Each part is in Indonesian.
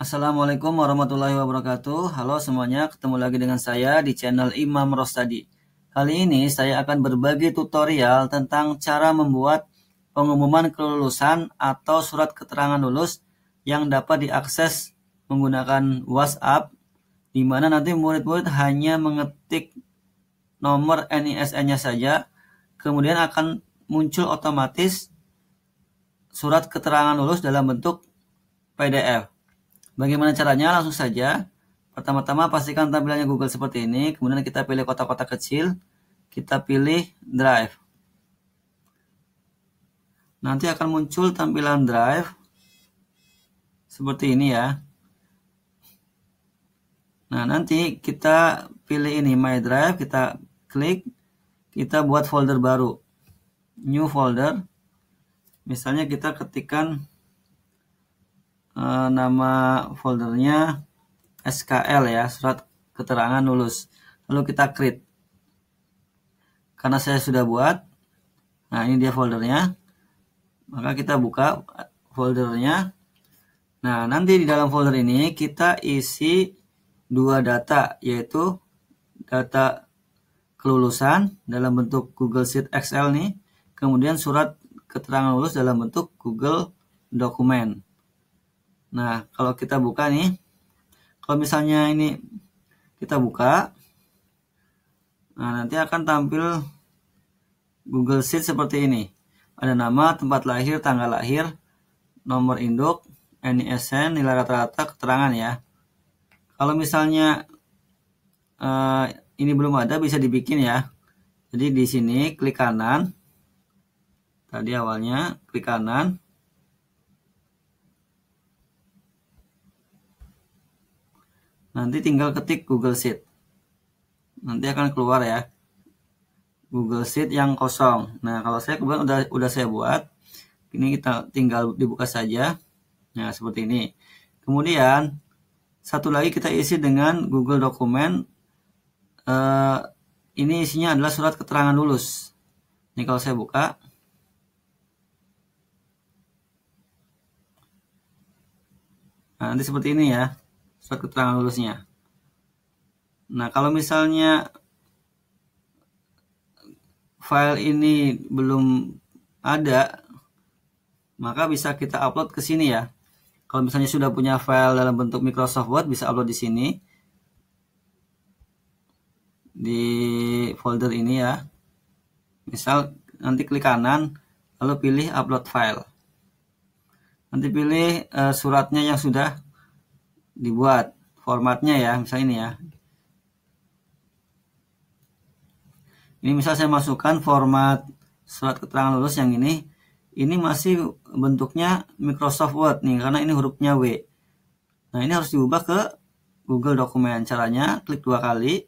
Assalamualaikum warahmatullahi wabarakatuh. Halo semuanya, ketemu lagi dengan saya di channel Imam Rostadi. Kali ini saya akan berbagi tutorial tentang cara membuat pengumuman kelulusan atau surat keterangan lulus yang dapat diakses menggunakan WhatsApp di mana nanti murid-murid hanya mengetik nomor NISN-nya saja, kemudian akan muncul otomatis surat keterangan lulus dalam bentuk PDF. Bagaimana caranya? Langsung saja. Pertama-tama pastikan tampilannya Google seperti ini. Kemudian kita pilih kotak-kotak kecil. Kita pilih Drive. Nanti akan muncul tampilan Drive. Seperti ini ya. Nah, nanti kita pilih ini My Drive, kita klik, kita buat folder baru. New folder. Misalnya kita ketikkan Eh, nama foldernya SKL ya surat keterangan lulus lalu kita create karena saya sudah buat nah ini dia foldernya maka kita buka foldernya nah nanti di dalam folder ini kita isi dua data yaitu data kelulusan dalam bentuk Google Sheet Excel nih kemudian surat keterangan lulus dalam bentuk Google dokumen Nah, kalau kita buka nih, kalau misalnya ini kita buka, nah nanti akan tampil Google Sheet seperti ini. Ada nama, tempat lahir, tanggal lahir, nomor induk, NISN, nilai rata-rata, keterangan ya. Kalau misalnya uh, ini belum ada, bisa dibikin ya. Jadi di sini klik kanan, tadi awalnya klik kanan, Nanti tinggal ketik Google Sheet. Nanti akan keluar ya. Google Sheet yang kosong. Nah, kalau saya kemudian udah udah saya buat. Ini kita tinggal dibuka saja. Nah, seperti ini. Kemudian satu lagi kita isi dengan Google dokumen eh, ini isinya adalah surat keterangan lulus ini kalau saya buka nah, nanti seperti ini ya surat keterangan lulusnya. Nah, kalau misalnya file ini belum ada, maka bisa kita upload ke sini ya. Kalau misalnya sudah punya file dalam bentuk Microsoft Word, bisa upload di sini. Di folder ini ya. Misal nanti klik kanan, lalu pilih upload file. Nanti pilih uh, suratnya yang sudah dibuat formatnya ya misalnya ini ya ini misal saya masukkan format surat keterangan lulus yang ini ini masih bentuknya Microsoft Word nih karena ini hurufnya W nah ini harus diubah ke Google dokumen caranya klik dua kali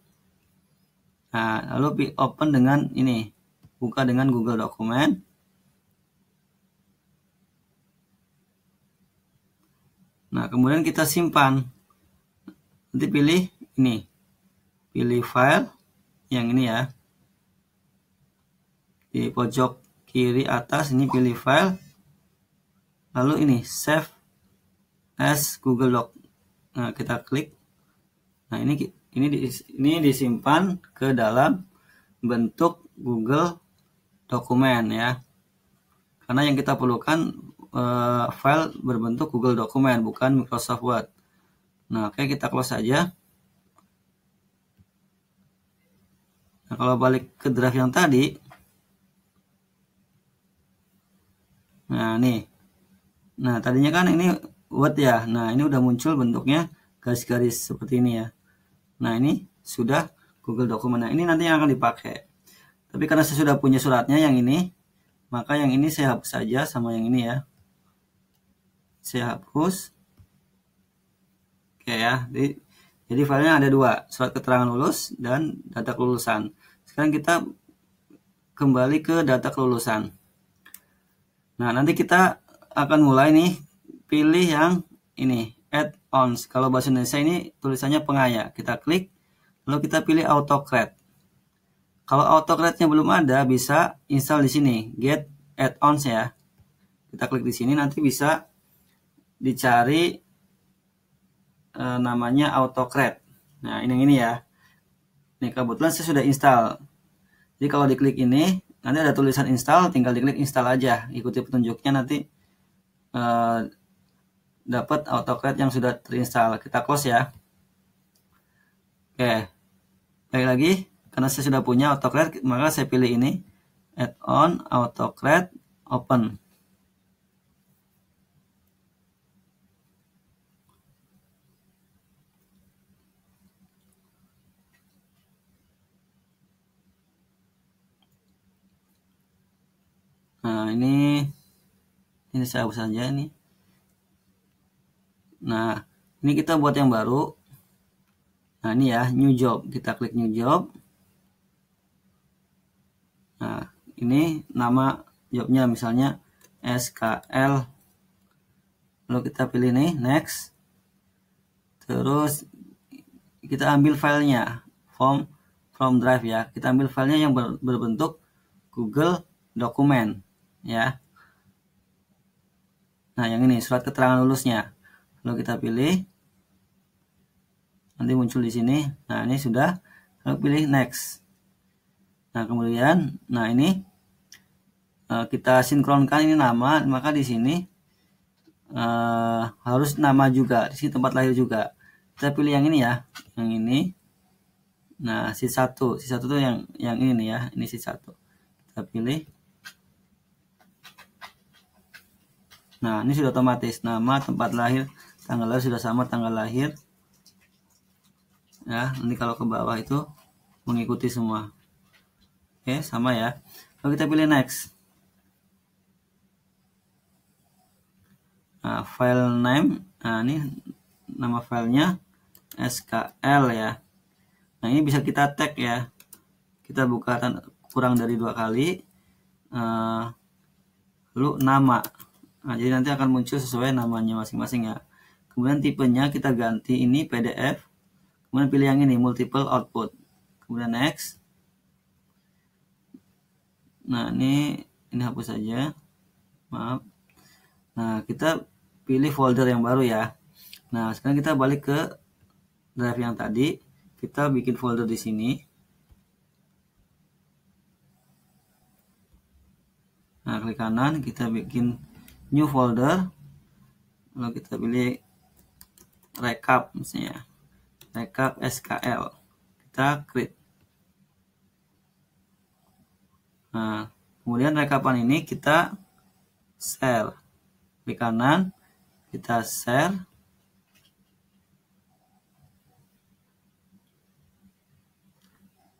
nah lalu open dengan ini buka dengan Google dokumen Nah, kemudian kita simpan. Nanti pilih ini. Pilih file yang ini ya. Di pojok kiri atas ini pilih file. Lalu ini save as Google Doc. Nah, kita klik. Nah, ini ini ini disimpan ke dalam bentuk Google dokumen ya. Karena yang kita perlukan uh, file berbentuk Google Dokumen, bukan Microsoft Word. Nah, oke, okay, kita close saja. Nah, kalau balik ke draft yang tadi, nah, nih. Nah, tadinya kan ini Word ya. Nah, ini udah muncul bentuknya garis-garis seperti ini ya. Nah, ini sudah Google Dokumen. Nah, ini nanti yang akan dipakai. Tapi karena saya sudah punya suratnya yang ini, maka yang ini saya hapus saja sama yang ini ya saya hapus oke ya jadi, jadi filenya ada dua surat keterangan lulus dan data kelulusan sekarang kita kembali ke data kelulusan nah nanti kita akan mulai nih pilih yang ini add-ons kalau bahasa Indonesia ini tulisannya pengaya kita klik lalu kita pilih autocrat kalau nya belum ada bisa install di sini get add-ons ya kita klik di sini nanti bisa dicari e, namanya AutoCAD. Nah, ini ini ya. Ini kebetulan saya sudah install. Jadi kalau diklik ini, nanti ada tulisan install, tinggal diklik install aja. Ikuti petunjuknya nanti e, eh, dapat AutoCAD yang sudah terinstall. Kita close ya. Oke. Baik lagi, karena saya sudah punya AutoCAD, maka saya pilih ini add-on AutoCAD open. nah ini ini saya hapus saja ini nah ini kita buat yang baru nah ini ya new job kita klik new job nah ini nama jobnya misalnya SKL lalu kita pilih nih next terus kita ambil filenya form from drive ya kita ambil filenya yang berbentuk Google dokumen ya nah yang ini surat keterangan lulusnya lalu kita pilih nanti muncul di sini nah ini sudah lalu pilih next nah kemudian nah ini eh, kita sinkronkan ini nama maka di sini uh, harus nama juga di sini tempat lahir juga kita pilih yang ini ya yang ini nah si satu si satu tuh yang yang ini ya ini si satu kita pilih Nah, ini sudah otomatis nama, tempat lahir, tanggal lahir sudah sama tanggal lahir. Ya, nanti kalau ke bawah itu mengikuti semua. Oke, sama ya. Lalu kita pilih next. Nah, file name, nah ini nama filenya SKL ya. Nah, ini bisa kita tag ya. Kita buka kurang dari dua kali. Uh, eh, lalu nama Nah, jadi nanti akan muncul sesuai namanya masing-masing ya. Kemudian tipenya kita ganti ini PDF. Kemudian pilih yang ini multiple output. Kemudian next. Nah, ini ini hapus saja. Maaf. Nah, kita pilih folder yang baru ya. Nah, sekarang kita balik ke drive yang tadi. Kita bikin folder di sini. Nah, klik kanan kita bikin new folder lalu kita pilih rekap misalnya rekap SKL kita create nah kemudian rekapan ini kita share di kanan kita share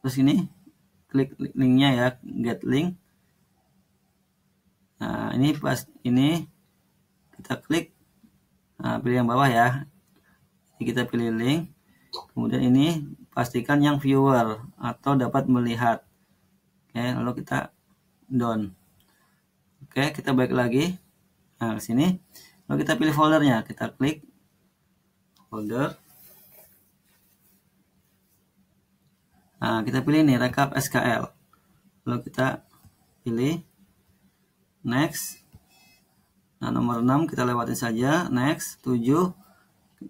terus ini klik linknya ya get link Nah, ini pas ini kita klik nah, pilih yang bawah ya. Ini kita pilih link. Kemudian ini pastikan yang viewer atau dapat melihat. Oke, lalu kita down. Oke, kita balik lagi. Nah, ke sini. Lalu kita pilih foldernya, kita klik folder. Nah, kita pilih ini rekap SKL. Lalu kita pilih next nah nomor 6 kita lewatin saja next 7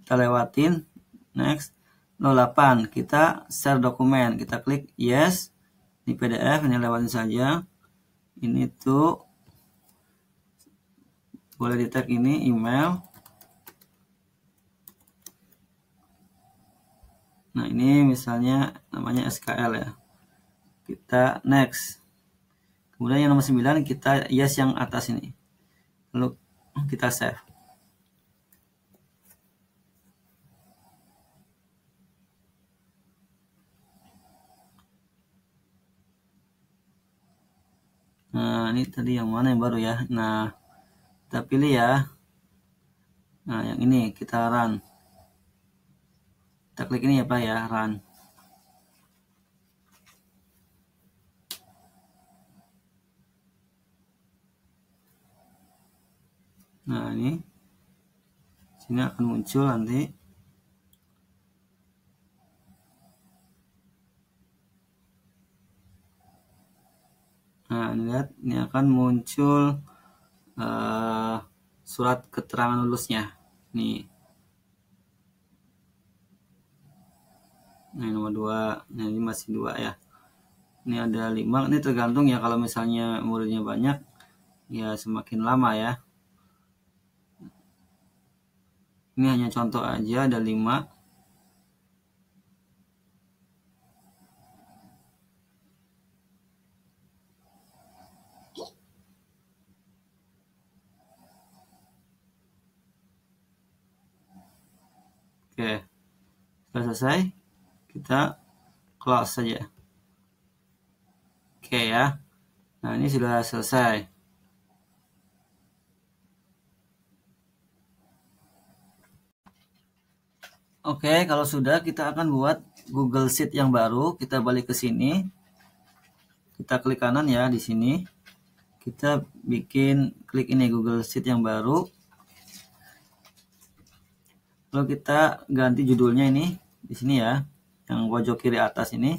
kita lewatin next 08 kita share dokumen kita klik yes ini PDF ini lewatin saja ini tuh boleh di tag ini email nah ini misalnya namanya SKL ya kita next Kemudian yang nomor 9 kita yes yang atas ini. Lalu kita save. Nah, ini tadi yang mana yang baru ya. Nah, kita pilih ya. Nah, yang ini kita run. Kita klik ini ya Pak ya, run. Nah, ini sini akan muncul nanti Nah, lihat ini akan muncul uh, surat keterangan lulusnya. Nih. Nah, nomor dua Nah, ini masih dua ya. Ini ada lima Ini tergantung ya kalau misalnya muridnya banyak ya semakin lama ya. Ini hanya contoh aja, ada 5. Oke, sudah selesai. Kita close saja. Oke ya. Nah, ini sudah selesai. Oke, kalau sudah kita akan buat Google Sheet yang baru. Kita balik ke sini. Kita klik kanan ya di sini. Kita bikin klik ini Google Sheet yang baru. Lalu kita ganti judulnya ini di sini ya, yang pojok kiri atas ini.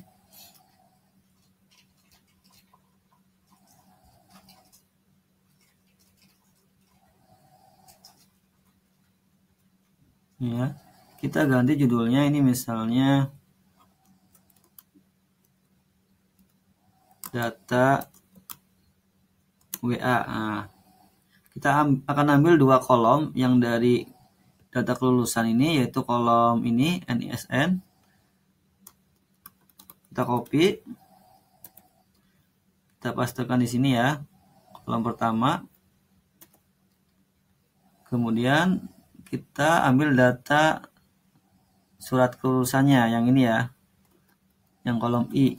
Ya kita ganti judulnya ini misalnya data WA nah, kita akan ambil dua kolom yang dari data kelulusan ini yaitu kolom ini NISN kita copy kita pastikan di sini ya kolom pertama kemudian kita ambil data surat kelulusannya yang ini ya yang kolom I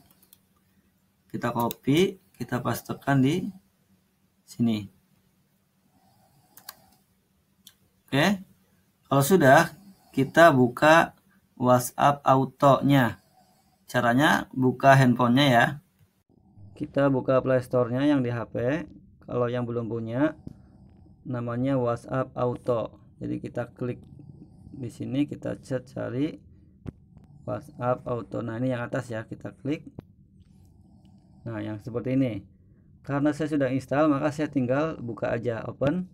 kita copy kita pastekan di sini oke kalau sudah kita buka WhatsApp autonya caranya buka handphonenya ya kita buka playstore-nya yang di HP kalau yang belum punya namanya WhatsApp auto jadi kita klik di sini kita chat cari WhatsApp auto nah ini yang atas ya kita klik nah yang seperti ini karena saya sudah install maka saya tinggal buka aja open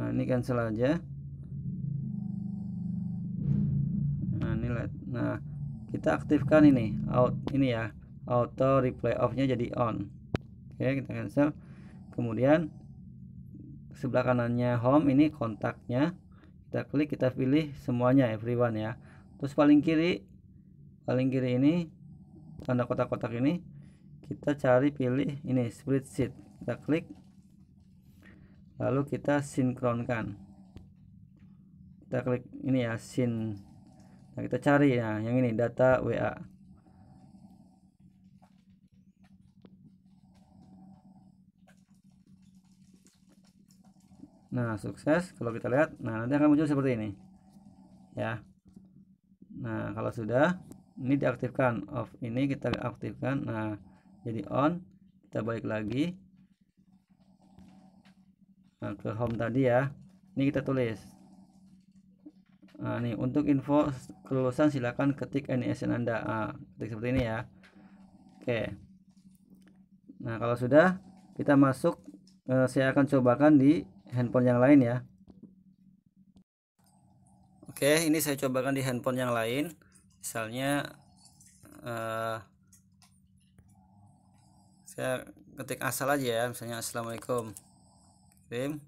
nah ini cancel aja nah ini nah kita aktifkan ini out ini ya auto replay off nya jadi on oke kita cancel kemudian sebelah kanannya home ini kontaknya kita klik kita pilih semuanya everyone ya terus paling kiri paling kiri ini tanda kotak-kotak ini kita cari pilih ini spreadsheet kita klik lalu kita sinkronkan kita klik ini ya sin nah kita cari ya yang ini data WA nah sukses kalau kita lihat nah nanti akan muncul seperti ini ya nah kalau sudah ini diaktifkan off ini kita aktifkan nah jadi on kita balik lagi nah, ke home tadi ya ini kita tulis nah nih untuk info kelulusan silakan ketik NISN anda nah, ketik seperti ini ya oke nah kalau sudah kita masuk eh, saya akan cobakan di handphone yang lain ya oke ini saya cobakan di handphone yang lain misalnya uh, saya ketik asal aja ya misalnya assalamualaikum Rim.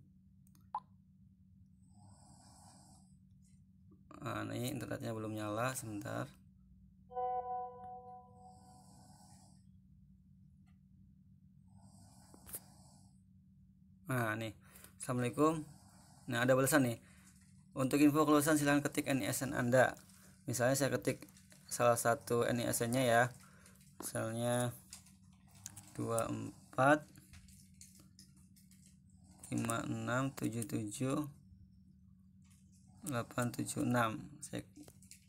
nah ini internetnya belum nyala sebentar nah nih Assalamualaikum nah ada balasan nih untuk info kelulusan silahkan ketik NISN Anda misalnya saya ketik salah satu NISN nya ya misalnya 24 56 77 876 saya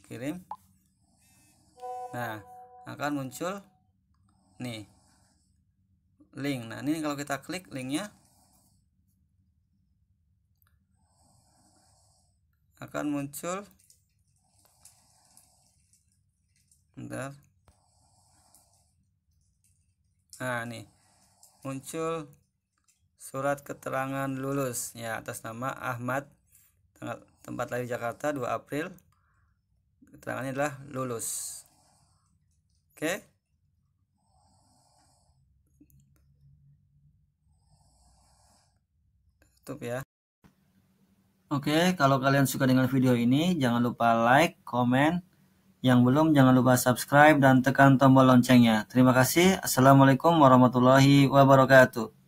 kirim nah akan muncul nih link nah ini kalau kita klik linknya akan muncul bentar nah ini muncul surat keterangan lulus ya atas nama Ahmad tanggal tempat lahir Jakarta 2 April keterangannya adalah lulus oke okay. tutup ya Oke, kalau kalian suka dengan video ini, jangan lupa like, komen. Yang belum, jangan lupa subscribe dan tekan tombol loncengnya. Terima kasih. Assalamualaikum warahmatullahi wabarakatuh.